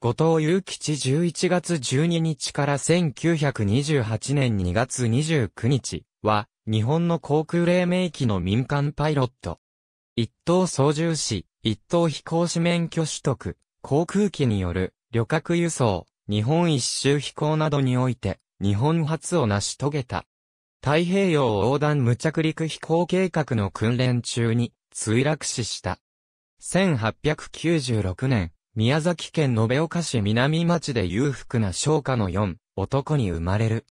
後藤祐吉11月12日から1928年2月29日は、日本の航空黎明期の民間パイロット。一等操縦士、一等飛行士免許取得、航空機による旅客輸送、日本一周飛行などにおいて、日本初を成し遂げた。太平洋横断無着陸飛行計画の訓練中に墜落死した。1896年、宮崎県延岡市南町で裕福な商家の4、男に生まれる。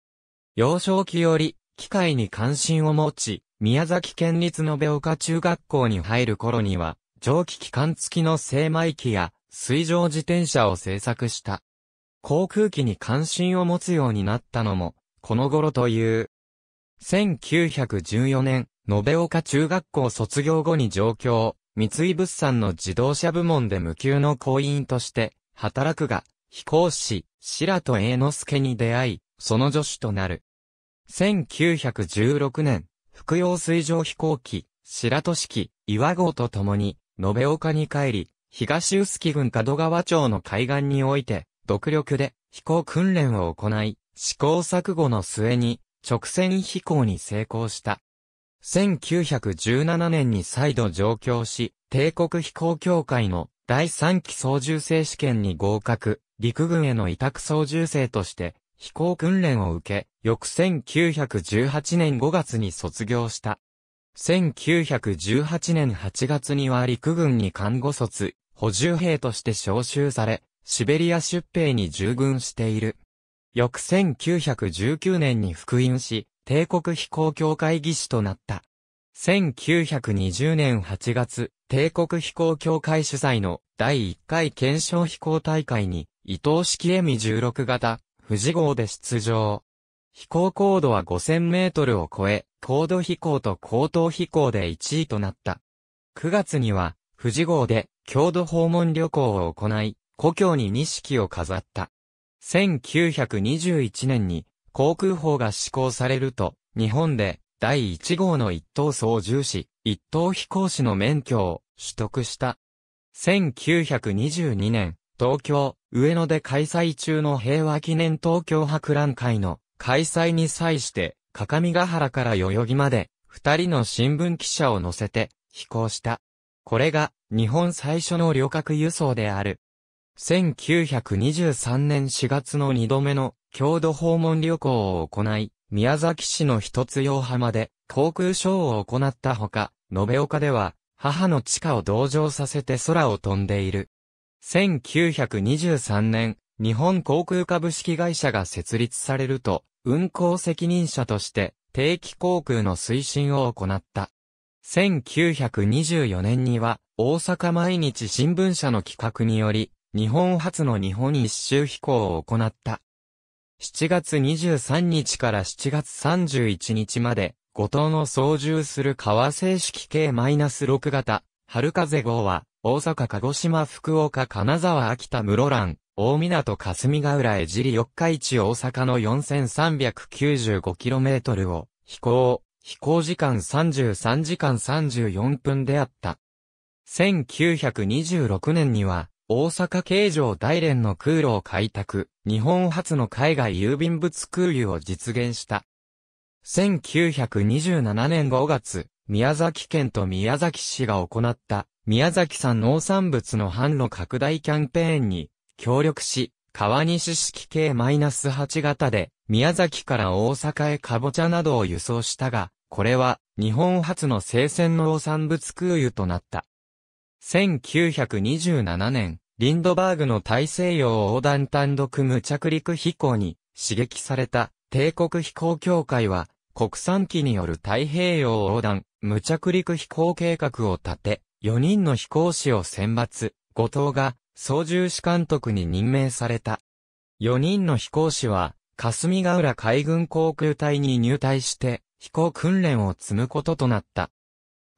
幼少期より、機械に関心を持ち、宮崎県立延岡中学校に入る頃には、蒸気機関付きの精米機や、水上自転車を製作した。航空機に関心を持つようになったのも、この頃という。1914年、延岡中学校卒業後に上京、三井物産の自動車部門で無給の行員として、働くが、飛行士、白戸栄之助に出会い、その助手となる。1916年、服用水上飛行機、白戸式、岩号と共に、延岡に帰り、東臼杵郡門川町の海岸において、独力で飛行訓練を行い、試行錯誤の末に、直線飛行に成功した。1917年に再度上京し、帝国飛行協会の第3期操縦生試験に合格、陸軍への委託操縦生として飛行訓練を受け、翌1918年5月に卒業した。1918年8月には陸軍に看護卒、補充兵として召集され、シベリア出兵に従軍している。翌1919年に復員し、帝国飛行協会技師となった。1920年8月、帝国飛行協会主催の第1回検証飛行大会に、伊藤式 M16 型、富士号で出場。飛行高度は5000メートルを超え、高度飛行と高等飛行で1位となった。9月には、富士号で、郷土訪問旅行を行い、故郷に錦を飾った。1921年に、航空法が施行されると、日本で第1号の一等操縦士、一等飛行士の免許を取得した。1922年、東京、上野で開催中の平和記念東京博覧会の開催に際して、各務原から代々木まで、二人の新聞記者を乗せて飛行した。これが日本最初の旅客輸送である。1923年4月の二度目の郷土訪問旅行を行い、宮崎市の一つ洋浜で航空ショーを行ったほか、延岡では母の地下を同乗させて空を飛んでいる。1923年、日本航空株式会社が設立されると、運航責任者として定期航空の推進を行った。1924年には、大阪毎日新聞社の企画により、日本初の日本一周飛行を行った。7月23日から7月31日まで、五島の操縦する川正式系 -6 型、春風号は、大阪鹿児島福岡金沢秋田室蘭、大港霞ヶ浦江尻四日市大阪の 4395km を飛行、飛行時間33時間34分であった。1926年には、大阪京城大連の空路を開拓、日本初の海外郵便物空輸を実現した。1927年5月、宮崎県と宮崎市が行った宮崎産農産物の販路拡大キャンペーンに協力し、川西式系 -8 型で宮崎から大阪へカボチャなどを輸送したが、これは日本初の生鮮農産物空輸となった。1927年、リンドバーグの大西洋横断単独無着陸飛行に刺激された帝国飛行協会は国産機による太平洋横断無着陸飛行計画を立て、4人の飛行士を選抜、後藤が操縦士監督に任命された。4人の飛行士は霞ヶ浦海軍航空隊に入隊して飛行訓練を積むこととなった。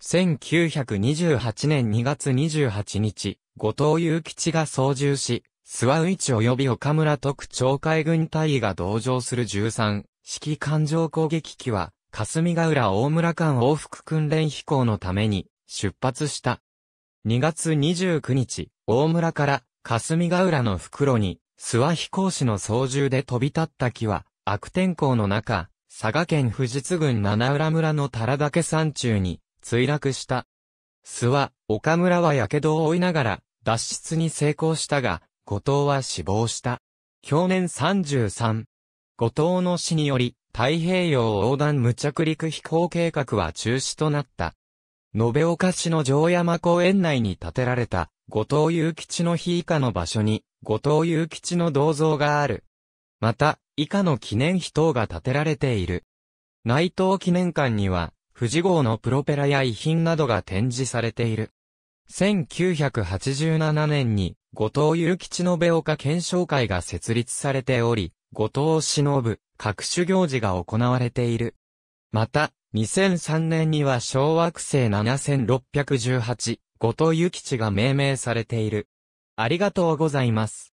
1928年2月28日、後藤祐吉が操縦し、諏訪内及び岡村特町海軍隊が同乗する13式艦上攻撃機は、霞ヶ浦大村間往復訓練飛行のために出発した。2月29日、大村から霞ヶ浦の袋に諏訪飛行士の操縦で飛び立った機は、悪天候の中、佐賀県富士津郡七浦村の田良岳山中に墜落した。諏訪、岡村は火傷を負いながら、脱出に成功したが、後藤は死亡した。去年33。後藤の死により、太平洋横断無着陸飛行計画は中止となった。延岡市の城山公園内に建てられた、後藤祐吉の日以下の場所に、後藤祐吉の銅像がある。また、以下の記念碑等が建てられている。内藤記念館には、富士号のプロペラや遺品などが展示されている。1987年に、後藤ゆ吉部岡検証会が設立されており、後藤忍、各種行事が行われている。また、2003年には小惑星7618、後藤ゆ吉が命名されている。ありがとうございます。